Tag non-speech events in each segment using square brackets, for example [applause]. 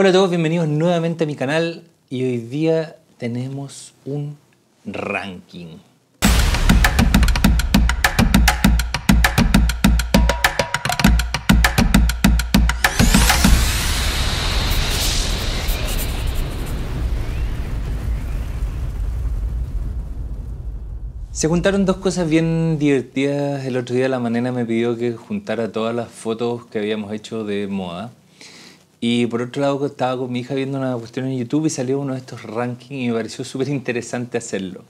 Hola a todos, bienvenidos nuevamente a mi canal y hoy día tenemos un ranking. Se juntaron dos cosas bien divertidas. El otro día la manena me pidió que juntara todas las fotos que habíamos hecho de moda. Y por otro lado, estaba con mi hija viendo una cuestión en YouTube y salió uno de estos rankings y me pareció súper interesante hacerlo.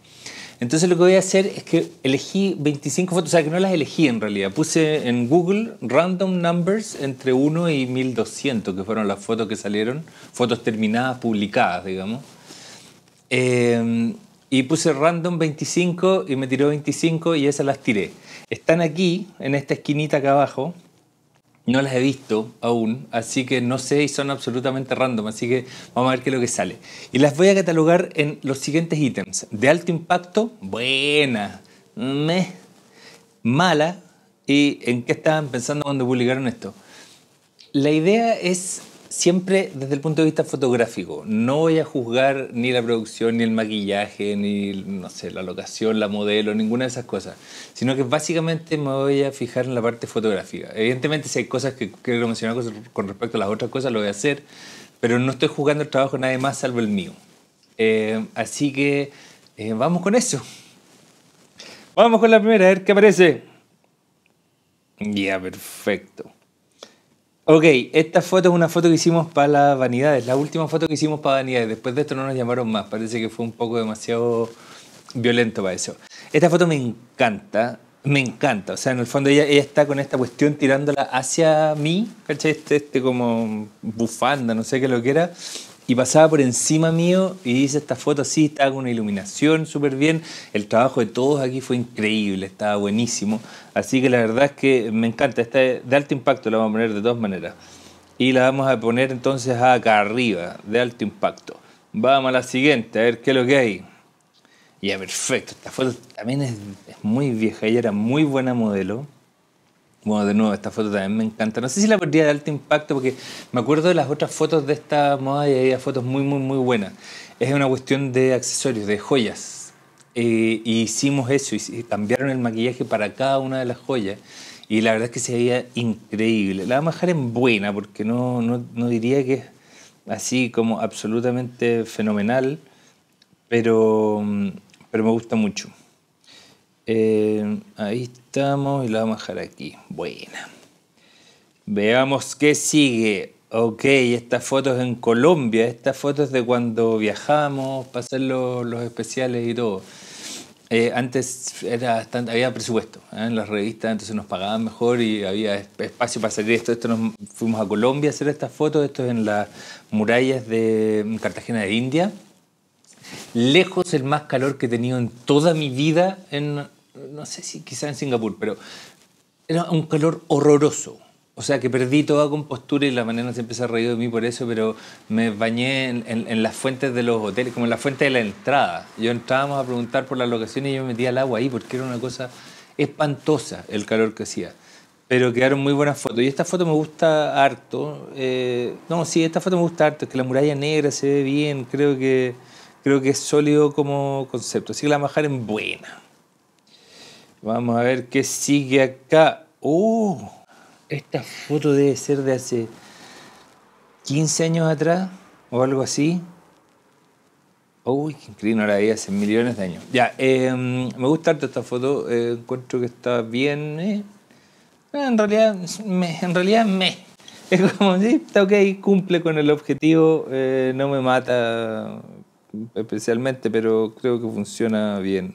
Entonces lo que voy a hacer es que elegí 25 fotos, o sea que no las elegí en realidad. Puse en Google random numbers entre 1 y 1200, que fueron las fotos que salieron, fotos terminadas, publicadas, digamos. Eh, y puse random 25 y me tiró 25 y esas las tiré. Están aquí, en esta esquinita acá abajo, no las he visto aún, así que no sé y son absolutamente random, así que vamos a ver qué es lo que sale. Y las voy a catalogar en los siguientes ítems. De alto impacto, buena, me, mala, y en qué estaban pensando cuando publicaron esto. La idea es siempre desde el punto de vista fotográfico. No voy a juzgar ni la producción, ni el maquillaje, ni no sé, la locación, la modelo, ninguna de esas cosas. Sino que básicamente me voy a fijar en la parte fotográfica. Evidentemente, si hay cosas que quiero mencionar con respecto a las otras cosas, lo voy a hacer. Pero no estoy juzgando el trabajo de nadie más salvo el mío. Eh, así que eh, vamos con eso. Vamos con la primera, a ver qué aparece. Ya, perfecto. Ok, esta foto es una foto que hicimos para las vanidades, la última foto que hicimos para vanidades. Después de esto no nos llamaron más, parece que fue un poco demasiado violento para eso. Esta foto me encanta, me encanta. O sea, en el fondo ella, está con esta cuestión tirándola hacia mí, Este, este como bufanda, no sé qué lo que era y pasaba por encima mío y dice esta foto así, estaba con una iluminación súper bien, el trabajo de todos aquí fue increíble, estaba buenísimo, así que la verdad es que me encanta, esta de alto impacto la vamos a poner de dos maneras y la vamos a poner entonces acá arriba, de alto impacto. Vamos a la siguiente, a ver qué es lo que hay. Ya, perfecto, esta foto también es, es muy vieja, ella era muy buena modelo de nuevo, esta foto también me encanta. No sé si la pondría de alto impacto porque me acuerdo de las otras fotos de esta moda y había fotos muy, muy, muy buenas. Es una cuestión de accesorios, de joyas. Eh, hicimos eso, y cambiaron el maquillaje para cada una de las joyas. Y la verdad es que se veía increíble. La vamos a dejar en buena porque no, no, no diría que es así como absolutamente fenomenal, pero, pero me gusta mucho. Eh, ahí estamos y la vamos a dejar aquí. Buena. Veamos qué sigue. Ok, estas fotos en Colombia, estas fotos de cuando viajamos, pasar los, los especiales y todo. Eh, antes era bastante, había presupuesto ¿eh? en las revistas, entonces nos pagaban mejor y había espacio para salir esto. Esto nos fuimos a Colombia a hacer estas fotos, esto es en las murallas de Cartagena de India. Lejos el más calor que he tenido en toda mi vida en, no sé si quizá en Singapur, pero era un calor horroroso. O sea que perdí toda compostura y la mañana se empezó a reír de mí por eso, pero me bañé en, las fuentes de los hoteles, como en la fuente de la entrada. Yo entrábamos a preguntar por la locaciones y yo me metía al agua ahí porque era una cosa espantosa el calor que hacía. Pero quedaron muy buenas fotos. Y esta foto me gusta harto. Eh, no, sí, esta foto me gusta harto. Es que la muralla negra se ve bien. Creo que, creo que es sólido como concepto. Así que la bajaron en buena. Vamos a ver qué sigue acá. ¡Oh! Esta foto debe ser de hace 15 años atrás o algo así. Uy, qué increíble, la vi hace millones de años. Ya, em, me gusta esta foto. Eh, encuentro que está bien. Eh. Ah, en realidad, me, en realidad, me. [laughs] Es como, sí, está ok, cumple con el objetivo, eh, no me mata especialmente, pero creo que funciona bien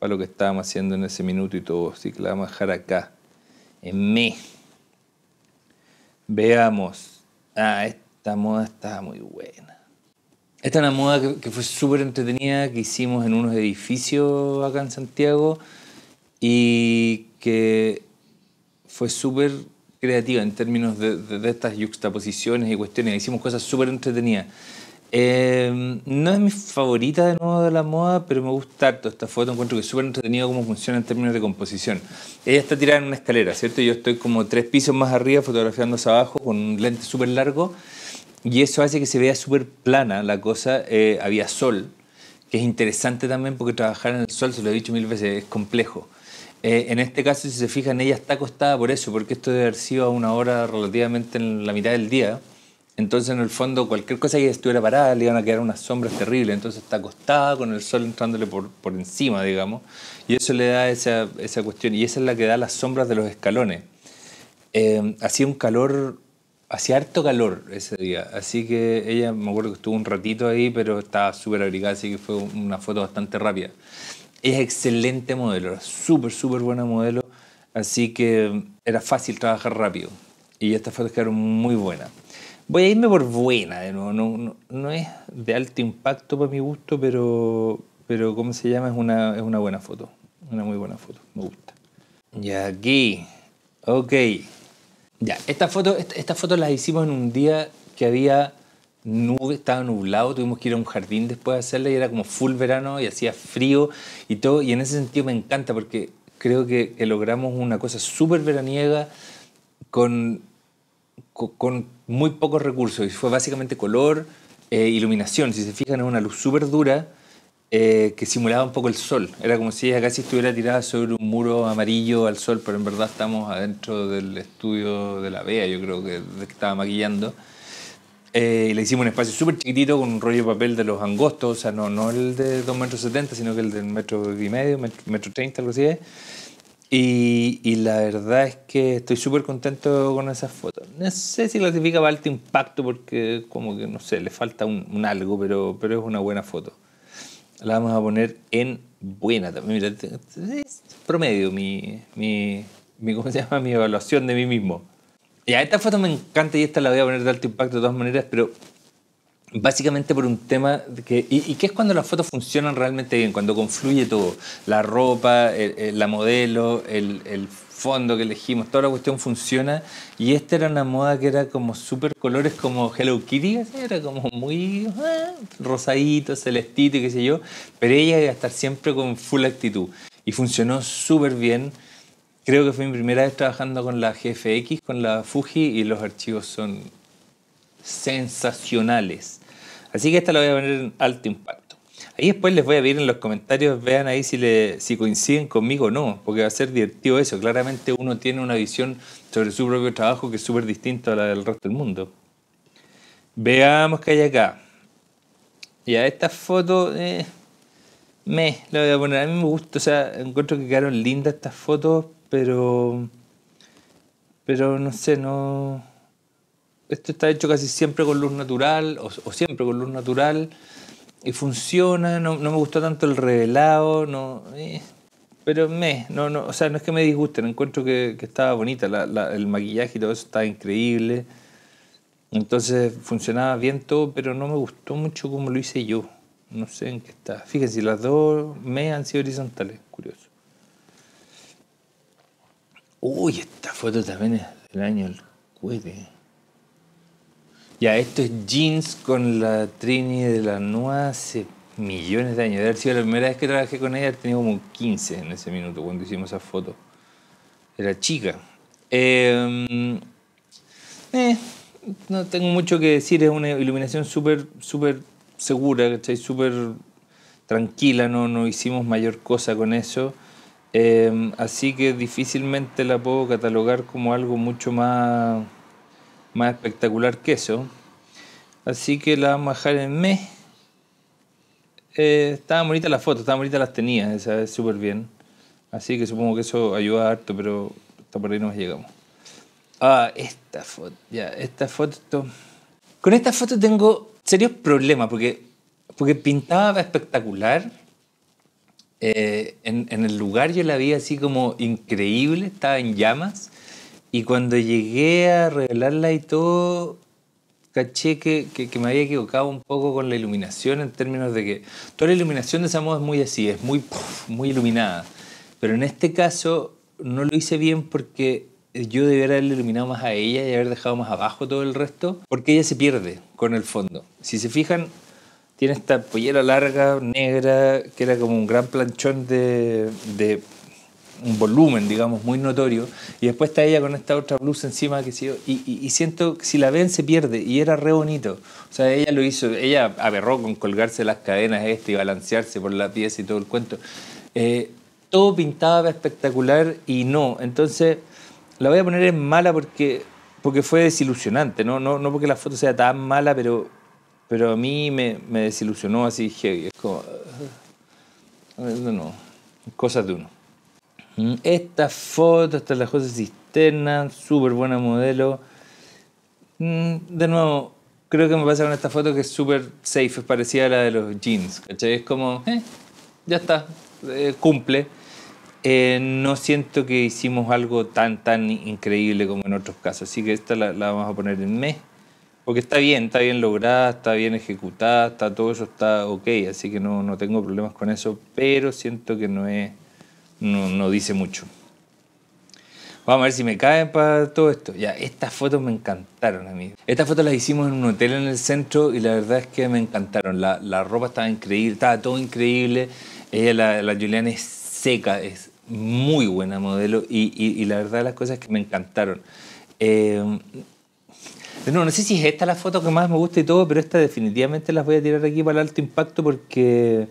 para lo que estábamos haciendo en ese minuto y todo. Así que la vamos a dejar acá, en mí. Veamos. Ah, esta moda está muy buena. Esta es una moda que, fue súper entretenida, que hicimos en unos edificios acá en Santiago y que fue súper creativa en términos de, de, estas juxtaposiciones y cuestiones. Hicimos cosas súper entretenidas. Em, no es mi favorita de nuevo de la moda, pero me gusta harto esta foto. Encuentro que es súper entretenido cómo funciona en términos de composición. Ella está tirada en una escalera, ¿cierto? Yo estoy como tres pisos más arriba, fotografiando abajo con un lente súper largo. Y eso hace que se vea súper plana la cosa. Eh, había sol, que es interesante también porque trabajar en el sol, se lo he dicho mil veces, es complejo. Eh, en este caso, si se fijan, ella está acostada por eso, porque esto debe haber sido a una hora relativamente en la mitad del día entonces, en el fondo, cualquier cosa que estuviera parada le iban a quedar unas sombras terribles. Entonces, está acostada con el sol entrándole por, encima, digamos. Y eso le da esa, cuestión. Y esa es la que da las sombras de los escalones. Eh, hacía un calor, hacía harto calor ese día. Así que ella, me acuerdo que estuvo un ratito ahí, pero estaba súper abrigada, así que fue una foto bastante rápida. es excelente modelo, súper, súper buena modelo. Así que era fácil trabajar rápido. Y estas fotos quedaron muy buenas. Voy a irme por buena, de nuevo. No, es de alto impacto para mi gusto, pero, pero ¿cómo se llama? Es una, es una buena foto. Una muy buena foto, me gusta. Y aquí, ok. Ya, estas fotos esta, foto las hicimos en un día que había nube, estaba nublado, tuvimos que ir a un jardín después de hacerla y era como full verano y hacía frío y todo. Y en ese sentido me encanta porque creo que, logramos una cosa súper veraniega con, con muy pocos recursos y fue básicamente color, eh, iluminación. Si se fijan, es una luz súper dura eh, que simulaba un poco el sol. Era como si ella casi estuviera tirada sobre un muro amarillo al sol, pero en verdad estamos adentro del estudio de la Bea, yo creo que, estaba maquillando. Eh, le hicimos un espacio súper chiquitito con un rollo de papel de los angostos, o sea, no, no el de 2,70 metros, sino que el de metro y medio, metro, 30, algo así. Es. Y, la verdad es que estoy súper contento con esas foto. No sé si clasifica para alto impacto porque como que, no sé, le falta un, algo, pero, pero es una buena foto. La vamos a poner en buena también. Mira, es promedio mi, ¿cómo se llama? mi evaluación de mí mismo. Ya, esta foto me encanta y esta la voy a poner de alto impacto de todas maneras, pero Básicamente por un tema que, y, y, que es cuando las fotos funcionan realmente bien, cuando confluye todo, la ropa, la modelo, el, fondo que elegimos, toda la cuestión funciona. Y esta era una moda que era como súper colores como Hello Kitty, era como muy ah, rosadito, celestito y qué sé yo, pero ella iba a estar siempre con full actitud. Y funcionó súper bien. Creo que fue mi primera vez trabajando con la GFX, con la Fuji, y los archivos son sensacionales. Así que esta la voy a poner en alto impacto. Ahí después les voy a pedir en los comentarios, vean ahí si, si coinciden conmigo o no, porque va a ser divertido eso. Claramente uno tiene una visión sobre su propio trabajo que es súper distinta a la del resto del mundo. Veamos qué hay acá. Ya, esta foto, eh, me la voy a poner. A mí me gusta, o sea, encuentro que quedaron lindas estas fotos, pero. Pero no sé, no. Esto está hecho casi siempre con luz natural o, siempre con luz natural y funciona, no, me gustó tanto el revelado, no, eh, pero me, no, no, o sea, no es que me disgusten, encuentro que, estaba bonita, el maquillaje y todo eso estaba increíble, entonces funcionaba bien todo, pero no me gustó mucho como lo hice yo, no sé en qué está. Fíjense, las dos me han sido horizontales, curioso. Uy, esta foto también es del año del cohete. Ya, es jeans con la Trini de la Noa hace millones de años. de haber sido la primera vez que trabajé con ella, tenía como 15 en ese minuto cuando hicimos esa foto. Era chica. Em, eh, no tengo mucho que decir, es una iluminación súper súper segura, ¿cachai? Súper tranquila, no, no hicimos mayor cosa con eso. Em, así que difícilmente la puedo catalogar como algo mucho más más espectacular que eso. Así que la vamos a dejar en mes. Eh, estaban bonitas las fotos, estaban bonitas las tenía, esa súper bien. Así que supongo que eso ayuda harto, pero hasta por ahí no llegamos. Ah, esta foto, ya, esta foto. Con esta foto tengo serios problemas porque, porque pintaba espectacular. Eh, en, en, el lugar yo la vi así como increíble, estaba en llamas. Y cuando llegué a revelarla y todo, caché que, que, me había equivocado un poco con la iluminación en términos de que toda la iluminación de esa moda es muy así, es muy, muy iluminada. Pero en este caso no lo hice bien porque yo debiera haber iluminado más a ella y haber dejado más abajo todo el resto, porque ella se pierde con el fondo. Si se fijan, tiene esta pollera larga, negra, que era como un gran planchón de un volumen, digamos, muy notorio, y después está ella con esta otra blusa encima, que sí y, siento que si la ven se pierde, y era re bonito. O sea, ella lo hizo, ella aberró con colgarse las cadenas este y balancearse por la pieza y todo el cuento. Eh, todo pintaba espectacular y no, entonces la voy a poner en mala porque, porque fue desilusionante, ¿no? No, no porque la foto sea tan mala, pero, pero a mí me, desilusionó así heavy. Es como... No, eh, no, cosas de uno. Mm, esta foto, esta es la José Cisterna, súper buena modelo. Mm, de nuevo, creo que me pasa con esta foto que es súper safe, es parecida a la de los jeans, Es como, eh, ya está, eh, cumple. Eh, no siento que hicimos algo tan, tan increíble como en otros casos, así que esta la, la vamos a poner en mes, porque está bien, está bien lograda, está bien ejecutada, está todo eso está ok, así que no, no tengo problemas con eso, pero siento que no es no, no dice mucho. Vamos a ver si me caen para todo esto. Ya, estas fotos me encantaron a mí. Estas fotos las hicimos en un hotel en el centro y la verdad es que me encantaron. La, ropa estaba increíble, estaba todo increíble. la, la Juliana es seca, es muy buena modelo y, y, la verdad las cosas que me encantaron. Eh, no, no sé si es esta la foto que más me gusta y todo, pero esta definitivamente las voy a tirar aquí para el alto impacto porque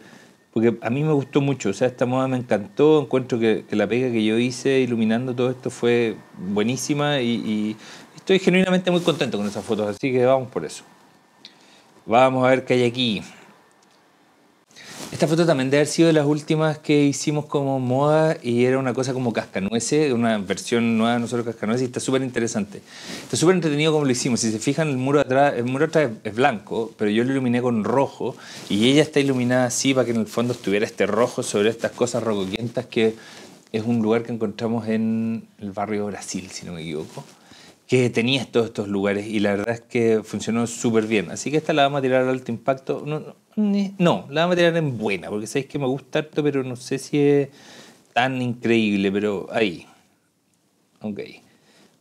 porque a mí me gustó mucho, o sea, esta moda me encantó, encuentro que, la pega que yo hice iluminando todo esto fue buenísima y, estoy genuinamente muy contento con esas fotos, así que vamos por eso. Vamos a ver qué hay aquí. Esta foto también debe haber sido de las últimas que hicimos como moda y era una cosa como cascanueces, una versión nueva de nosotros cascanueces y está súper interesante. Está súper entretenido como lo hicimos. Si se fijan, el muro atrás, el muro atrás es blanco, pero yo lo iluminé con rojo y ella está iluminada así para que en el fondo estuviera este rojo sobre estas cosas rocoquientas que es un lugar que encontramos en el barrio Brasil, si no me equivoco que tenías todos estos lugares y la verdad es que funcionó súper bien. Así que esta la vamos a tirar al alto impacto. No, no, la vamos a tirar en buena, porque sabéis que me gusta harto, pero no sé si es tan increíble, pero ahí. Ok.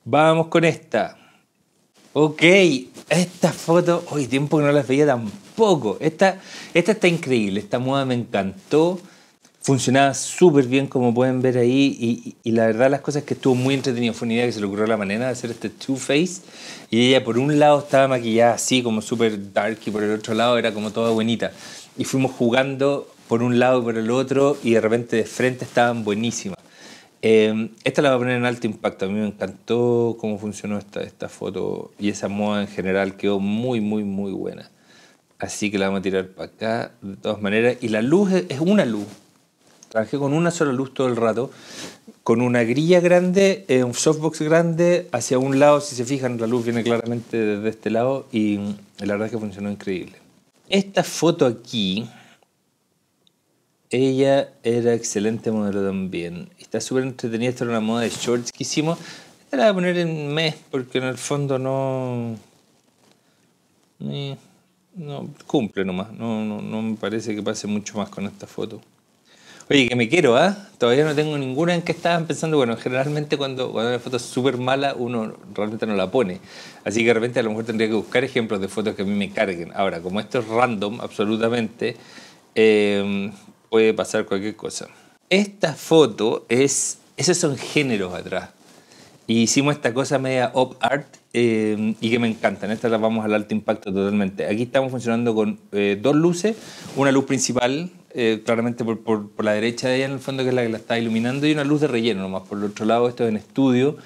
Vamos con esta. Ok, esta foto, hoy tiempo que no las veía tampoco. Esta, esta está increíble, esta moda me encantó funcionaba súper bien, como pueden ver ahí, y, la verdad las cosas que estuvo muy entretenido. Fue una idea que se le ocurrió la manera de hacer este Two-Face, y ella por un lado estaba maquillada así, como súper dark, y por el otro lado era como toda bonita. Y fuimos jugando por un lado y por el otro, y de repente de frente estaban buenísimas. Eh, esta la voy a poner en alto impacto. A mí me encantó cómo funcionó esta, esta foto y esa moda en general. Quedó muy, muy, muy buena. Así que la vamos a tirar para acá de todas maneras. Y la luz es una luz. Trabajé con una sola luz todo el rato, con una grilla grande, eh, un softbox grande, hacia un lado, si se fijan, la luz viene claramente desde este lado y mm, la verdad es que funcionó increíble. Esta foto aquí, ella era excelente modelo también. Está súper entretenida, esta era una moda de shorts que hicimos. Esta la voy a poner en mes porque en el fondo no... Eh, no, cumple nomás, no, no me parece que pase mucho más con esta foto. Oye, que me quiero, ¿ah? Todavía no tengo ninguna en que estaban pensando. Bueno, generalmente cuando, cuando una foto es súper mala, uno realmente no la pone. Así que de repente a lo mejor tendría que buscar ejemplos de fotos que a mí me carguen. Ahora, como esto es random, absolutamente, em, puede pasar cualquier cosa. Esta foto es. Esos son géneros atrás. hicimos esta cosa media op art em, y que me encantan. Esta la vamos al alto impacto totalmente. Aquí estamos funcionando con eh, dos luces: una luz principal eh, claramente por, por, la derecha de ella en el fondo, que es la que la está iluminando, y una luz de relleno nomás. Por el otro lado, esto es en estudio.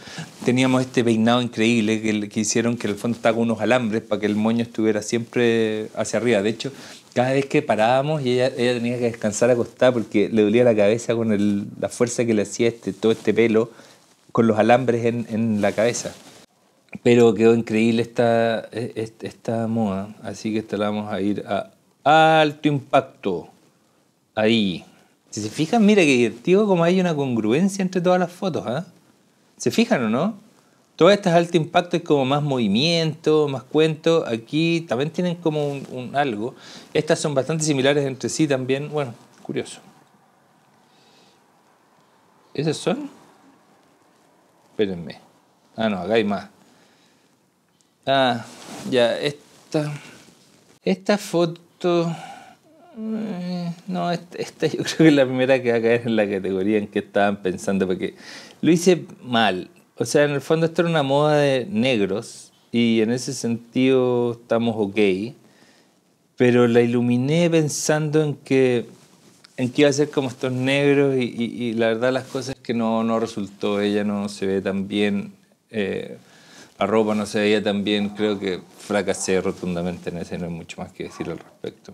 Teníamos este peinado increíble que, hicieron, que en el fondo Estaba con unos alambres para que el moño estuviera siempre hacia arriba. De hecho, cada vez que parábamos y ella, ella tenía que descansar acostada porque le dolía la cabeza con la fuerza que le hacía este, todo este pelo con los alambres en, la cabeza. Pero quedó increíble esta, e, e, esta moda, así que esta la vamos a ir a alto impacto. Ahí. Si se fijan, mira que divertido como hay una congruencia entre todas las fotos. ¿ah? ¿Se fijan o no? Todas estas alto impacto es como más movimiento, más cuento. Aquí también tienen como un, un algo. Estas son bastante similares entre sí también. Bueno, curioso. ¿Esas son? Espérenme. Ah, no, acá hay más. Ah, ya, esta. Esta foto. Mm, no, esta, yo [laughs] creo que es la primera que va a caer en la categoría en que estaban pensando, porque lo hice mal. O sea, en el fondo esto era una moda de negros y en ese sentido estamos ok, pero la iluminé pensando en que, en que iba a ser como estos negros y, la verdad las cosas que no, resultó, ella no se ve tan bien, eh, la ropa no se veía tan bien, creo que fracasé rotundamente en ese, no hay mucho más que decir al respecto.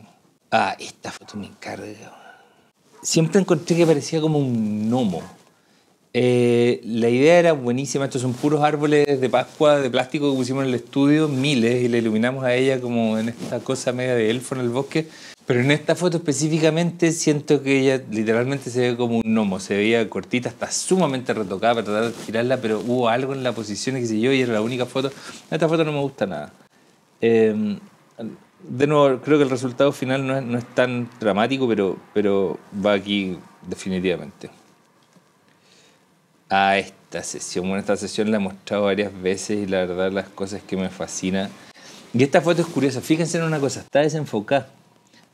Ah, esta foto me encarga. Siempre encontré que parecía como un gnomo. Eh, la idea era buenísima. Estos son puros árboles de Pascua de plástico que pusimos en el estudio, miles, y le iluminamos a ella como en esta cosa media de elfo en el bosque. Pero en esta foto específicamente siento que ella literalmente se ve como un gnomo. Se veía cortita, está sumamente retocada para tratar de tirarla, pero hubo algo en la posición, que sé yo, y era la única foto. Esta foto no me gusta nada. Eh, de nuevo, creo que el resultado final no es, no es tan dramático, pero, pero va aquí definitivamente. A esta sesión, bueno, esta sesión la he mostrado varias veces y la verdad las cosas que me fascina. Y esta foto es curiosa, fíjense en una cosa, está desenfocada.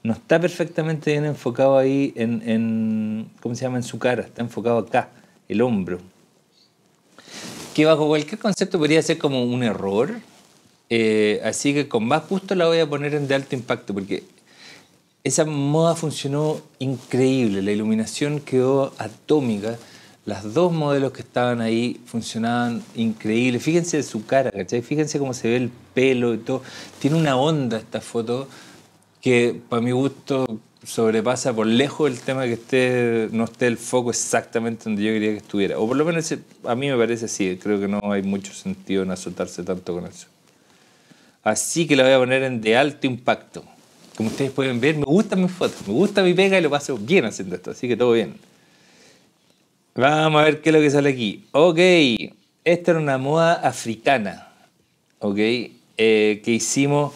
No está perfectamente bien enfocado ahí en, en, ¿cómo se llama? En su cara, está enfocado acá, el hombro. Que bajo cualquier concepto podría ser como un error, eh, así que con más gusto la voy a poner en de alto impacto, porque esa moda funcionó increíble, la iluminación quedó atómica, las dos modelos que estaban ahí funcionaban increíble. Fíjense su cara, ¿cachai? Fíjense cómo se ve el pelo y todo. Tiene una onda esta foto que para mi gusto sobrepasa por lejos el tema que no esté el foco exactamente donde yo quería que estuviera. O por lo menos a mí me parece así, creo que no hay mucho sentido en azotarse tanto con eso. Así que la voy a poner en de alto impacto. Como ustedes pueden ver, me gustan mis fotos, me gusta mi pega y lo paso bien haciendo esto, así que todo bien. Vamos a ver qué es lo que sale aquí. Ok, esta era una moda africana, ok, eh, que hicimos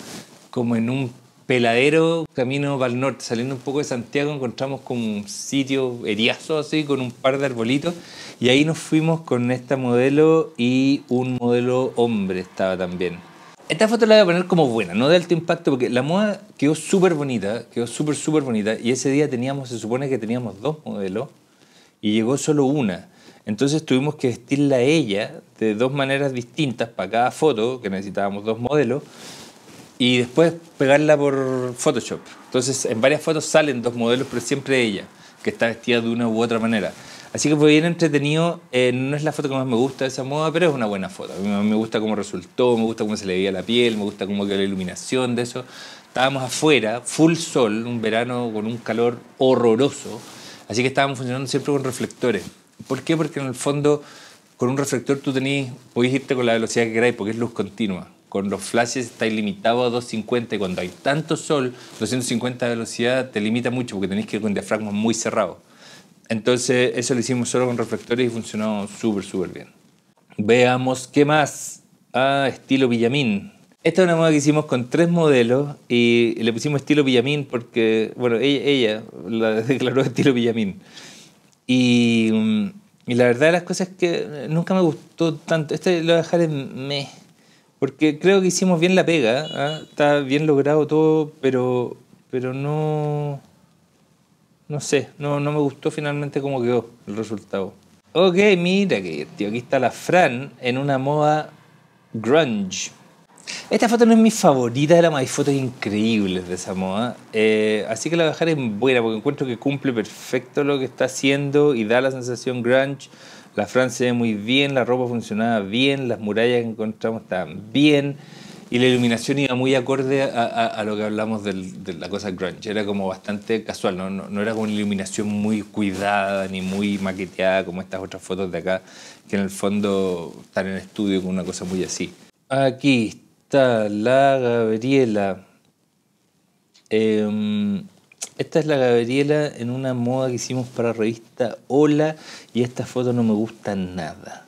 como en un peladero camino para el norte, saliendo un poco de Santiago, encontramos como un sitio heriazo así, con un par de arbolitos, y ahí nos fuimos con esta modelo y un modelo hombre estaba también. Esta foto la voy a poner como buena, no de alto impacto, porque la moda quedó súper bonita, quedó súper, súper bonita, y ese día teníamos, se supone que teníamos dos modelos, y llegó solo una. Entonces tuvimos que vestirla ella de dos maneras distintas para cada foto, que necesitábamos dos modelos, y después pegarla por Photoshop. Entonces en varias fotos salen dos modelos, pero siempre ella, que está vestida de una u otra manera. Así que fue bien entretenido. Eh, no es la foto que más me gusta de esa moda, pero es una buena foto. A mí me gusta cómo resultó, me gusta cómo se le veía la piel, me gusta cómo quedó la iluminación de eso. Estábamos afuera, full sol, un verano con un calor horroroso. Así que estábamos funcionando siempre con reflectores. ¿Por qué? Porque en el fondo, con un reflector tú tenés, podés irte con la velocidad que queráis porque es luz continua. Con los flashes está ilimitado a 250 y cuando hay tanto sol, 250 de velocidad te limita mucho porque tenéis que ir con diafragmas muy cerrados. Entonces, eso lo hicimos solo con reflectores y funcionó súper, súper bien. Veamos qué más. Ah, estilo Villamín. Esta es una moda que hicimos con tres modelos y le pusimos estilo Villamín porque, bueno, ella, la [laughs] declaró estilo Villamín. Mm, y, la verdad de las cosas es que nunca me gustó tanto. Este lo voy a dejar en me. Porque creo que hicimos bien la pega. ¿ah? Está bien logrado todo, pero, pero no no sé, no, no me gustó finalmente cómo quedó el resultado. Ok, mira que tío, aquí está la Fran en una moda grunge. Esta foto no es mi favorita de la más, hay fotos increíbles de esa moda. Eh, así que la voy a dejar en buena porque encuentro que cumple perfecto lo que está haciendo y da la sensación grunge. La Fran se ve muy bien, la ropa funcionaba bien, las murallas que encontramos estaban bien. Y la iluminación iba muy acorde a, lo que hablamos de la cosa grunge. Era como bastante casual, ¿no? era como una iluminación muy cuidada ni muy maqueteada como estas otras fotos de acá, que en el fondo están en estudio con una cosa muy así. Aquí está la Gabriela. Em, esta es la Gabriela en una moda que hicimos para la revista Hola y esta foto no me gusta nada.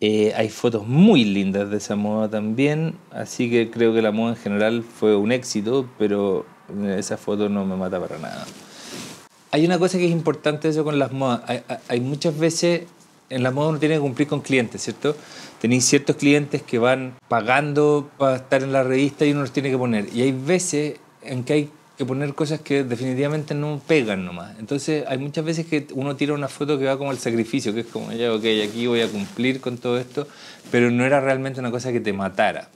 Eh, hay fotos muy lindas de esa moda también, así que creo que la moda en general fue un éxito, pero eh, esa foto no me mata para nada. Hay una cosa que es importante eso con las modas. Hay, muchas veces en la moda uno tiene que cumplir con clientes, ¿cierto? Tenéis ciertos clientes que van pagando para estar en la revista y uno los tiene que poner. Y hay veces en que hay que poner cosas que definitivamente no pegan nomás. Entonces hay muchas veces que uno tira una foto que va como el sacrificio, que es como, ya, ok, aquí voy a cumplir con todo esto, pero no era realmente una cosa que te matara.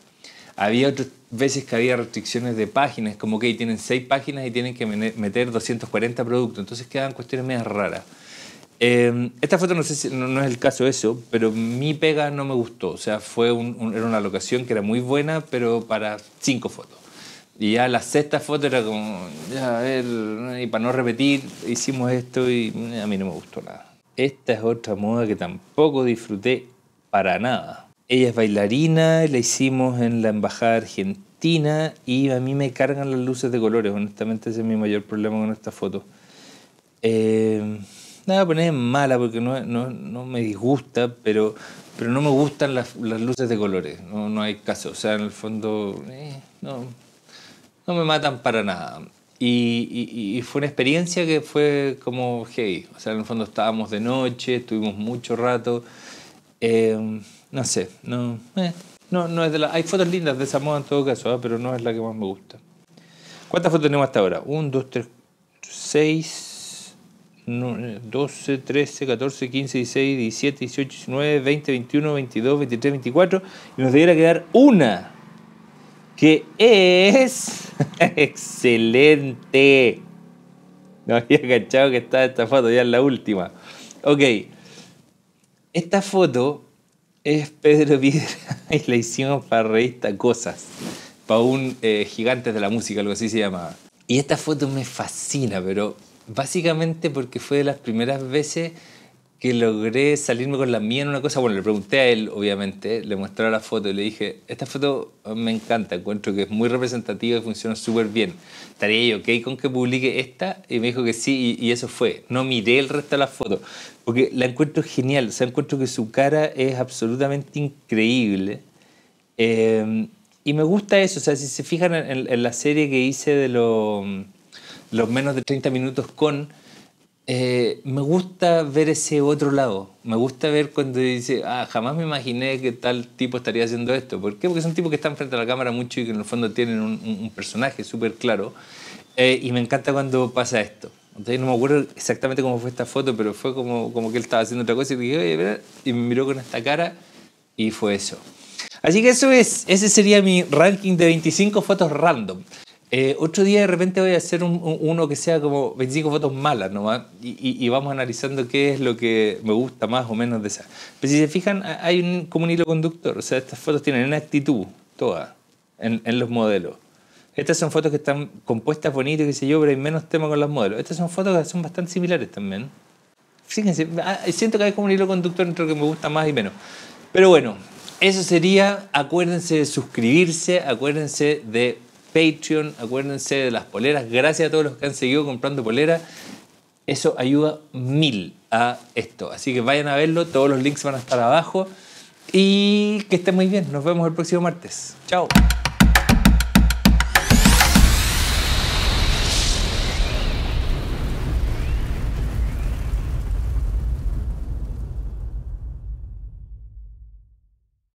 Había otras veces que había restricciones de páginas, como que tienen seis páginas y tienen que meter 240 productos, entonces quedan cuestiones medio raras. Em, esta foto no, sé si, no, es el caso eso, pero mi pega no me gustó, o sea, fue era una locación que era muy buena, pero para cinco fotos. Y ya la sexta foto era como, ya, a ver, y para no repetir, hicimos esto y eh, a mí no me gustó nada. Esta es otra moda que tampoco disfruté para nada. Ella es bailarina, la hicimos en la Embajada Argentina y a mí me cargan las luces de colores. Honestamente ese es mi mayor problema con esta foto. Eh, nada, poner en mala porque no, no, no, me disgusta, pero, pero no me gustan las, las luces de colores. No, no hay caso. O sea, en el fondo, eh, no, no me matan para nada. Y, fue una experiencia que fue como hey, O sea, en el fondo estábamos de noche, estuvimos mucho rato. Eh, no sé, eh, no, es de la... Hay fotos lindas de esa moda en todo caso, ¿eh? pero no es la que más me gusta. ¿Cuántas fotos tenemos hasta ahora? 1, 2, 3, 6, 12, 13, 14, 15, 16, 17, 18, 19, 20, 21, 22, 23, 24. Y nos debiera quedar una, que es... [laughs] Excelente. No había cachado que estaba esta foto, ya es la última. Ok. Esta foto es Pedro Piedra [laughs] y la hicimos para revista Cosas, para un gigante eh, Gigantes de la Música, algo así se llamaba. Y esta foto me fascina, pero básicamente porque fue de las primeras veces que logré salirme con la mía en una cosa. Bueno, le pregunté a él, obviamente, le mostré la foto y le dije, esta foto me encanta, encuentro que es muy representativa y funciona súper bien. ¿Estaría yo, ok con que publique esta? Y me dijo que sí, y, eso fue. No miré el resto de la foto, porque la encuentro genial, o sea, encuentro que su cara es absolutamente increíble. Em, y me gusta eso, o sea, si se fijan en, la serie que hice de los menos de 30 minutos con eh, me gusta ver ese otro lado. Me gusta ver cuando dice, ah, jamás me imaginé que tal tipo estaría haciendo esto. ¿Por qué? Porque son tipos que están frente a la cámara mucho y que en el fondo tienen un, personaje súper claro. Eh, y me encanta cuando pasa esto. Entonces, no me acuerdo exactamente cómo fue esta foto, pero fue como, como que él estaba haciendo otra cosa y, y me miró con esta cara y fue eso. Así que eso es, ese sería mi ranking de 25 fotos random. Eh, otro día de repente voy a hacer uno que sea como 25 fotos malas nomás y, vamos analizando qué es lo que me gusta más o menos de esas. Pero si se fijan, hay un, como un hilo conductor. O sea, estas fotos tienen una actitud, toda en, los modelos. Estas son fotos que están compuestas bonitas, que se yo, pero hay menos tema con los modelos. Estas son fotos que son bastante similares también. Fíjense, ah, siento que hay como un hilo conductor entre lo que me gusta más y menos. Pero bueno, eso sería, acuérdense de suscribirse, acuérdense de Patreon, acuérdense de las poleras. Gracias a todos los que han seguido comprando poleras. Eso ayuda mil a esto. Así que vayan a verlo. Todos los links van a estar abajo. Y que estén muy bien. Nos vemos el próximo martes. Chao.